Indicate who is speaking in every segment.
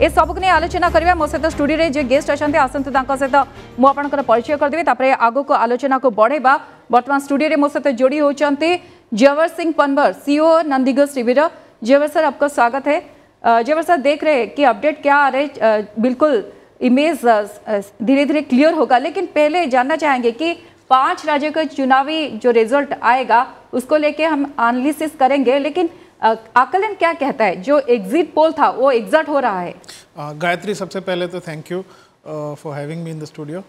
Speaker 1: ए सब नहीं आलोचना करवा मो सहित स्टूडियो जो गेस्ट अच्छा आसतु सहित मुझे परिचय करदेवि तप आग को आलोचना को बढ़ेगा बर्तमान स्टूडियो मो सहित जोड़ी होती जवर सिंह पनवर सीओ e नंदीगज शिविर जयवर सर आपका स्वागत है जयवर सर देख रहे कि अपडेट क्या आ रहे बिल्कुल इमेज धीरे धीरे क्लियर होगा लेकिन पहले जानना चाहेंगे कि पांच राज्यों का चुनावी जो रिजल्ट आएगा उसको लेके हम एनालिसिस करेंगे लेकिन आकलन क्या कहता है जो एग्जिट पोल था वो एग्जट हो रहा है
Speaker 2: गायत्री सबसे पहले तो thank you for having me in the studio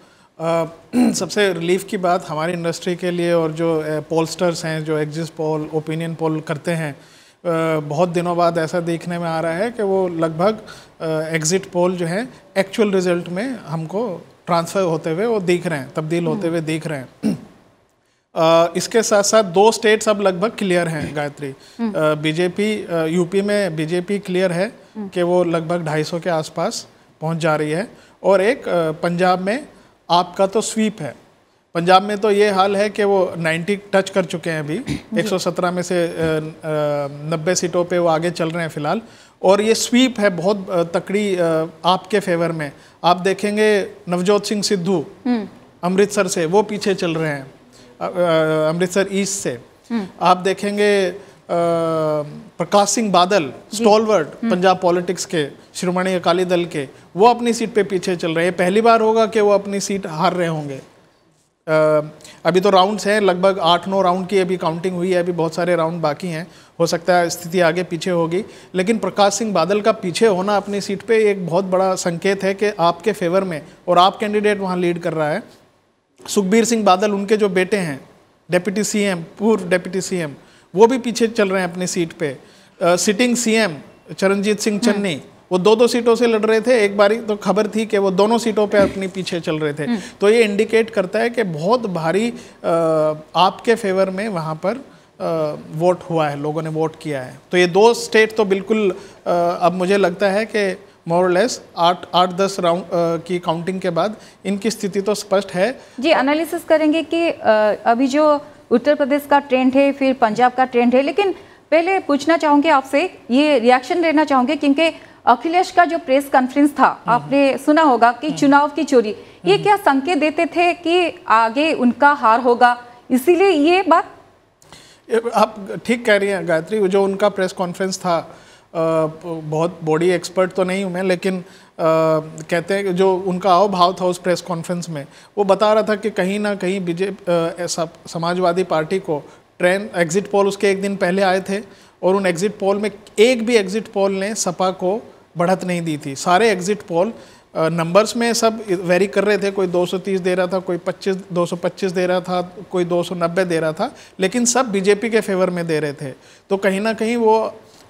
Speaker 2: सबसे रिलीफ की बात हमारी इंडस्ट्री के लिए और जो पोलस्टर्स हैं जो एग्जिट पोल ओपिनियन पोल करते हैं बहुत दिनों बाद ऐसा देखने में आ रहा है कि वो लगभग एग्ज़िट पोल जो है एक्चुअल रिज़ल्ट में हमको ट्रांसफ़र होते हुए वो देख रहे हैं तब्दील होते हम्म। हुए देख रहे हैं इसके साथ साथ दो स्टेट्स अब लगभग क्लियर हैं गायत्री बीजेपी हम्म। यूपी में बीजेपी क्लियर है हम्म। कि वो लगभग 250 के आसपास पहुंच जा रही है और एक पंजाब में आपका तो स्वीप है पंजाब में तो ये हाल है कि वो 90 टच कर चुके हैं अभी 117 में से 90 सीटों पे वो आगे चल रहे हैं फिलहाल और ये स्वीप है बहुत तकड़ी आपके फेवर में आप देखेंगे नवजोत सिंह सिद्धू हम्म। अमृतसर से वो पीछे चल रहे हैं अमृतसर ईस्ट से हम्म। आप देखेंगे प्रकाश सिंह बादल स्टॉलवर्ड हम्म। पंजाब पॉलिटिक्स के श्रोमणी अकाली दल के वो अपनी सीट पे पीछे चल रहे हैं पहली बार होगा कि वो अपनी सीट हार रहे होंगे अभी तो राउंड्स हैं लगभग आठ नौ राउंड की अभी काउंटिंग हुई है अभी बहुत सारे राउंड बाकी हैं हो सकता है स्थिति आगे पीछे होगी लेकिन प्रकाश सिंह बादल का पीछे होना अपनी सीट पे एक बहुत बड़ा संकेत है कि आपके फेवर में और आप कैंडिडेट वहाँ लीड कर रहा है सुखबीर सिंह बादल उनके जो बेटे हैं डेप्यूटी सीएम पूर्व डेप्यूटी सीएम वो भी पीछे चल रहे हैं अपनी सीट पे सिटिंग सीएम चरणजीत सिंह चन्नी हम्म। वो दो दो सीटों से लड़ रहे थे एक बारी तो खबर थी कि वो दोनों सीटों पे अपनी पीछे चल रहे थे हम्म। तो ये इंडिकेट करता है कि बहुत भारी आपके फेवर में वहाँ पर वोट हुआ है लोगों ने वोट किया है तो ये दो स्टेट तो बिल्कुल अब मुझे लगता है कि मोरलेस आठ आठ दस राउंड की काउंटिंग के बाद इनकी स्थिति तो स्पष्ट है जी
Speaker 1: एनालिसिस करेंगे कि अभी जो उत्तर प्रदेश का ट्रेंड है फिर पंजाब का ट्रेंड है लेकिन पहले पूछना चाहूंगे आपसे ये रिएक्शन लेना चाहूंगे क्योंकि अखिलेश का जो प्रेस कॉन्फ्रेंस था हम्म, हम्म। आपने सुना होगा कि हम्म। चुनाव की चोरी ये क्या संकेत देते थे कि आगे उनका हार होगा इसीलिए ये बात
Speaker 2: आप ठीक कह रही हैं गायत्री जो उनका प्रेस कॉन्फ्रेंस था बहुत बॉडी एक्सपर्ट तो नहीं हूँ मैं लेकिन आ, कहते हैं जो उनका अवभाव भाव था उस प्रेस कॉन्फ्रेंस में वो बता रहा था कि कहीं ना कहीं बीजेपी समाजवादी पार्टी को ट्रेंड एग्जिट पोल उसके एक दिन पहले आए थे और उन एग्जिट पोल में एक भी एग्जिट पोल ने सपा को बढ़त नहीं दी थी सारे एग्जिट पोल नंबर्स में सब वेरी कर रहे थे कोई 230 दे रहा था कोई 25 225 दे रहा था कोई 290 दे रहा था लेकिन सब बीजेपी के फेवर में दे रहे थे तो कहीं ना कहीं वो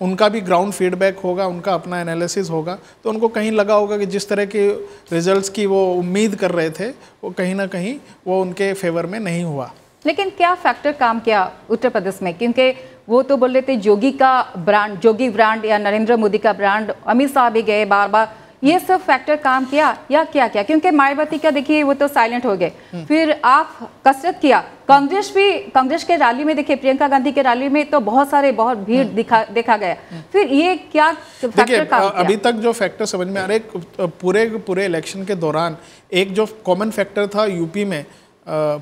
Speaker 2: उनका भी ग्राउंड फीडबैक होगा उनका अपना एनालिसिस होगा तो उनको कहीं लगा होगा कि जिस तरह के रिजल्ट्स की वो उम्मीद कर रहे थे वो कहीं ना कहीं वो उनके फेवर में नहीं हुआ
Speaker 1: लेकिन क्या फैक्टर काम किया उत्तर प्रदेश में क्योंकि वो तो बोल रहे थे जोगी का ब्रांड जोगी ब्रांड या नरेंद्र मोदी का ब्रांड अमित शाह भी गए बार बार ये सब फैक्टर काम किया या क्या क्या क्योंकि मायावती का देखिए वो तो साइलेंट हो गए हम्म। फिर आप कसरत किया कांग्रेस भी कांग्रेस के रैली में देखिए प्रियंका गांधी के रैली में तो बहुत सारे बहुत भीड़ हम्म। दिखा देखा गया हम्म। फिर ये क्या फैक्टर काम किया? अभी
Speaker 2: तक जो फैक्टर समझ में आ रहे पूरे पूरे इलेक्शन के दौरान एक जो कॉमन फैक्टर था यूपी में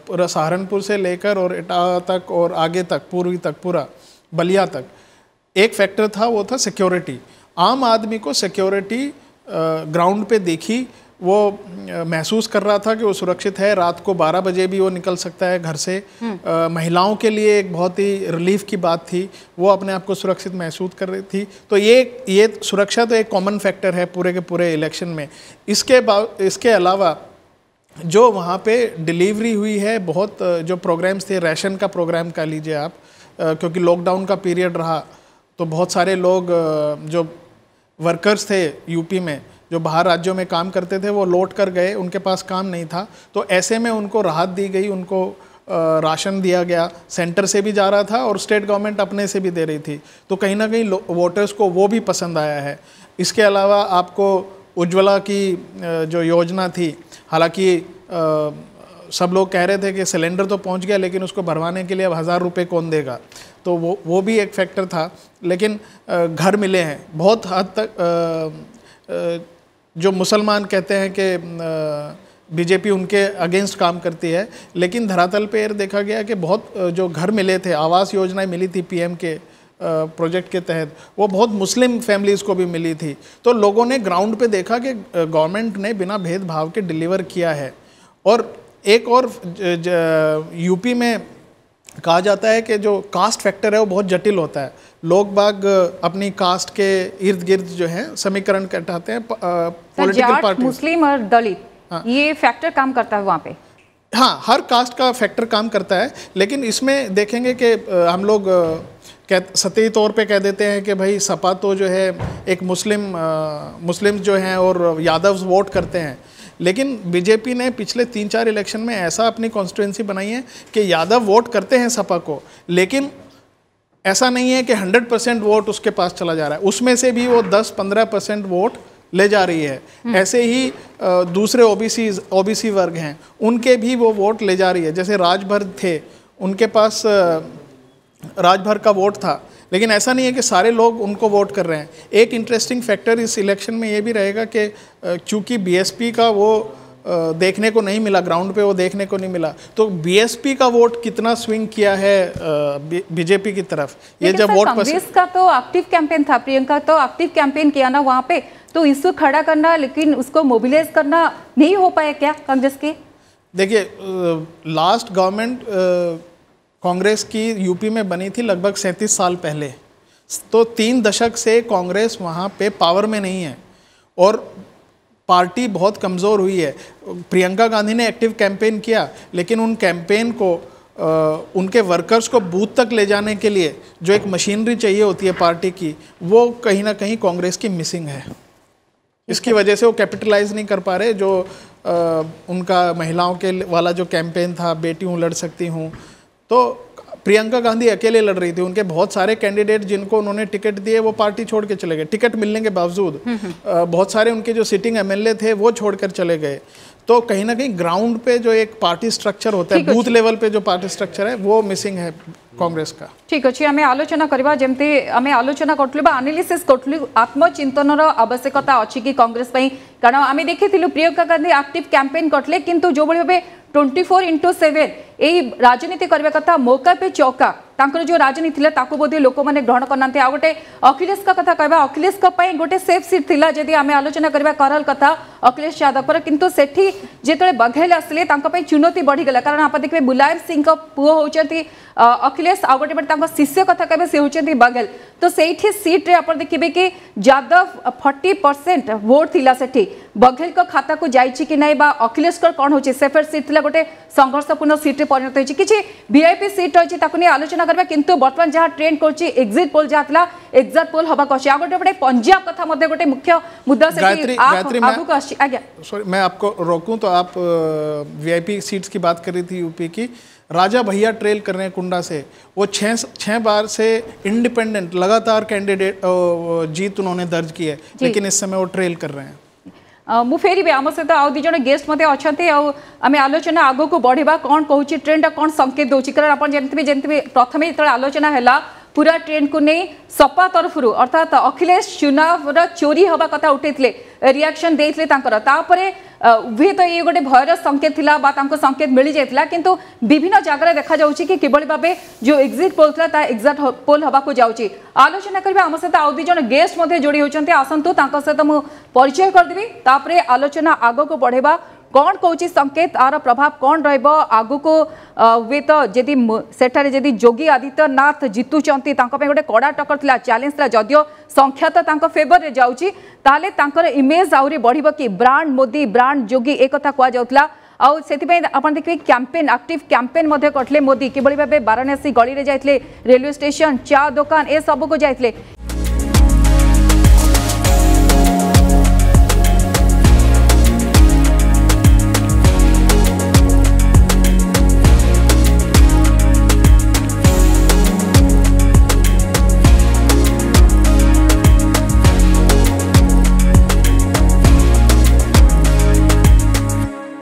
Speaker 2: पूरा सहारनपुर से लेकर और इटावा तक और आगे तक पूर्वी तक पूरा बलिया तक एक फैक्टर था वो था सिक्योरिटी आम आदमी को सिक्योरिटी ग्राउंड पे देखी वो महसूस कर रहा था कि वो सुरक्षित है रात को 12 बजे भी वो निकल सकता है घर से आ, हम्म। महिलाओं के लिए एक बहुत ही रिलीफ की बात थी वो अपने आप को सुरक्षित महसूस कर रही थी तो ये ये सुरक्षा तो एक कॉमन फैक्टर है पूरे के पूरे इलेक्शन में इसके इसके अलावा जो वहाँ पे डिलीवरी हुई है बहुत जो प्रोग्राम्स थे रेशन का प्रोग्राम कह लीजिए आप क्योंकि लॉकडाउन का पीरियड रहा तो बहुत सारे लोग जो वर्कर्स थे यूपी में जो बाहर राज्यों में काम करते थे वो लौट कर गए उनके पास काम नहीं था तो ऐसे में उनको राहत दी गई उनको राशन दिया गया सेंटर से भी जा रहा था और स्टेट गवर्नमेंट अपने से भी दे रही थी तो कहीं ना कहीं वोटर्स को वो भी पसंद आया है इसके अलावा आपको उज्ज्वला की जो योजना थी हालांकि सब लोग कह रहे थे कि सिलेंडर तो पहुंच गया लेकिन उसको भरवाने के लिए अब हज़ार रुपये कौन देगा तो वो वो भी एक फैक्टर था लेकिन घर मिले हैं बहुत हद तक जो मुसलमान कहते हैं कि बीजेपी उनके अगेंस्ट काम करती है लेकिन धरातल पर देखा गया कि बहुत जो घर मिले थे आवास योजनाएं मिली थी पीएम के प्रोजेक्ट के तहत वो बहुत मुस्लिम फैमिलीज़ को भी मिली थी तो लोगों ने ग्राउंड पे देखा कि गवर्नमेंट ने बिना भेदभाव के डिलीवर किया है और एक और यूपी में कहा जाता है कि जो कास्ट फैक्टर है वो बहुत जटिल होता है लोग बाग अपनी कास्ट के इर्द गिर्द जो है समीकरण कटाते हैं पॉलिटिकल पार्टी मुस्लिम
Speaker 1: और दलित हाँ। ये फैक्टर काम करता है वहाँ पे
Speaker 2: हाँ हर कास्ट का फैक्टर काम करता है लेकिन इसमें देखेंगे कि हम लोग कह सतही तौर पे कह देते हैं कि भाई सपा तो जो है एक मुस्लिम मुस्लिम जो हैं और यादव वोट करते हैं लेकिन बीजेपी ने पिछले तीन चार इलेक्शन में ऐसा अपनी कॉन्स्टिट्यूंसी बनाई है कि यादव वोट करते हैं सपा को लेकिन ऐसा नहीं है कि 100 परसेंट वोट उसके पास चला जा रहा है उसमें से भी वो 10-15 परसेंट वोट ले जा रही है हम्म। ऐसे ही दूसरे ओबीसी ओबीसी वर्ग हैं उनके भी वो वोट ले जा रही है जैसे राजभर थे उनके पास राजभर का वोट था लेकिन ऐसा नहीं है कि सारे लोग उनको वोट कर रहे हैं एक इंटरेस्टिंग फैक्टर इस इलेक्शन में ये भी रहेगा कि चूँकि बी का वो देखने को नहीं मिला ग्राउंड पे वो देखने को नहीं मिला तो बीएसपी का वोट कितना स्विंग किया है बीजेपी की तरफ ये जब वोट कांग्रेस
Speaker 1: का तो एक्टिव कैंपेन था प्रियंका तो एक्टिव कैंपेन किया ना वहाँ पे तो इसको खड़ा करना लेकिन उसको मोबिलाइज करना नहीं हो पाया क्या कांग्रेस के
Speaker 2: देखिए लास्ट गवर्नमेंट कांग्रेस की यूपी में बनी थी लगभग सैंतीस साल पहले तो तीन दशक से कांग्रेस वहाँ पे पावर में नहीं है और पार्टी बहुत कमज़ोर हुई है प्रियंका गांधी ने एक्टिव कैंपेन किया लेकिन उन कैंपेन को आ, उनके वर्कर्स को बूथ तक ले जाने के लिए जो एक मशीनरी चाहिए होती है पार्टी की वो कहीं ना कहीं कांग्रेस की मिसिंग है इसकी वजह से वो कैपिटलाइज नहीं कर पा रहे जो आ, उनका महिलाओं के वाला जो कैंपेन था बेटी हूँ लड़ सकती हूँ तो प्रियंका गांधी अकेले लड़ रही थी उनके बहुत सारे कैंडिडेट जिनको उन्होंने टिकट दिए वो पार्टी छोड़ के चले गए टिकट मिलने के बावजूद हम्म, हम्म। बहुत सारे उनके जो सिटिंग एमएलए थे वो छोड़कर चले गए तो कहीं ना कहीं ग्राउंड पे जो एक पार्टी स्ट्रक्चर होता है बूथ लेवल पे जो पार्टी स्ट्रक्चर है वो मिसिंग है कांग्रेस का
Speaker 1: ठीक अच्छे आम आलोचना करवा जमी आम आलोचना करूँ आनालीसीस् करूँ आत्मचिंतन आवश्यकता अच्छी कि कांग्रेस कारण आम देखी प्रियंका गांधी आक्ट कैंपेन करते कि जो भाई भाव ट्वेंटी फोर इंटू सेवेन यही राजनीति करने कथा मौका पे चौका ତାଙ୍କର ଯେଉଁ ରାଜନୀତି ଥିଲା ତାକୁ ବୋଧେ ଲୋକମାନେ ଗ୍ରହଣ କରିନାହାନ୍ତି ଆଉ ଗୋଟେ ଅଖିଲେଶଙ୍କ କଥା କହିବା ଅଖିଲେଶଙ୍କ ପାଇଁ ଗୋଟେ ସେଫ୍ ସିଟ୍ ଥିଲା ଯଦି ଆମେ ଆଲୋଚନା କରିବା କରଲ अखिलेश यादव पर कि जिते बघेल आसे चुनौती बढ़ी गला कारण आप देखिए मुलायम सिंह पुओ हूँ अखिलेश आउ गोटे शिष्य कथ कह सी होती बघेल तो से सीट्रे आप देखिए कि यादव फर्टी परसेंट भोट थी से बघेल खाता को जाखिलेश कि अखिलेश कौन हो सेफेर सीट थी गोटे संघर्षपूर्ण सीट्रे परिणत किसी भिआईपी सीट रही नहीं आलोचना करवा कितु बर्तमान जहाँ ट्रेंड कर एक्जिट पोल जहाँ एक्जिट पोल हवा आउ गोटे पंजाब कथ गोटे मुख्य मुद्दा आगे आगे जी आ गया सॉरी
Speaker 2: मैं आपको रोकूं तो आप वीआईपी सीट्स की बात कर रही थी यूपी की राजा भैया ट्रेल कर रहे हैं कुंडा से वो छः छः बार से इंडिपेंडेंट लगातार कैंडिडेट जीत उन्होंने दर्ज की है लेकिन इस समय वो ट्रेल कर रहे हैं
Speaker 1: मु भी आम सहित आज दुईज गेस्ट मैं अच्छा आम आलोचना आगो को बढ़ेगा कौन कौन ट्रेन टा कौन संकेत दौर कारण आप जानते जमी प्रथम जो आलोचना है पूरा ट्रेन को नहीं सपा तरफ अर्थात अखिलेश चुनाव चोरी हवा कथा उठे ରିଆକ୍ସନ୍ ଦେଇଥିଲେ ତାଙ୍କର ତାପରେ ହୁଏତ ଇଏ ଗୋଟେ ଭୟର ସଂକେତ ଥିଲା ବା ତାଙ୍କୁ ସଂକେତ ମିଳିଯାଇଥିଲା କିନ୍ତୁ ବିଭିନ୍ନ ଜାଗାରେ ଦେଖାଯାଉଛି କି କିଭଳି ଭାବେ ଯେଉଁ ଏକ୍ଜିଟ୍ ପୋଲ୍ ଥିଲା ତାହା ଏକ୍ଜାକ୍ଟ ପୋଲ୍ ହେବାକୁ ଯାଉଛି ଆଲୋଚନା କରିବା ଆମ ସହିତ ଆଉ ଦୁଇ ଜଣ ଗେଷ୍ଟ ମଧ୍ୟ ଯୋଡ଼ି ହେଉଛନ୍ତି ଆସନ୍ତୁ ତାଙ୍କ ସହିତ ମୁଁ ପରିଚୟ କରିଦେବି ତାପରେ ଆଲୋଚନା ଆଗକୁ ବଢ଼େଇବା कौन कौन संकेत आर प्रभाव कौन रगक हुए तो जदि सेठार जदि योगी आदित्यनाथ जितुंट गोटे कड़ा टक्कर चैलेंज था जदियो संख्या तो फेवर में जाऊँगी इमेज आहरी बढ़ कि ब्रांड मोदी ब्रांड योगी एक कथा कहला आउ से आप देखिए कैंपेन आक्टिव कैंपेन करते मोदी किभली भाव वाराणसी गली रेलवे स्टेशन चा दोकान ए सबको जाते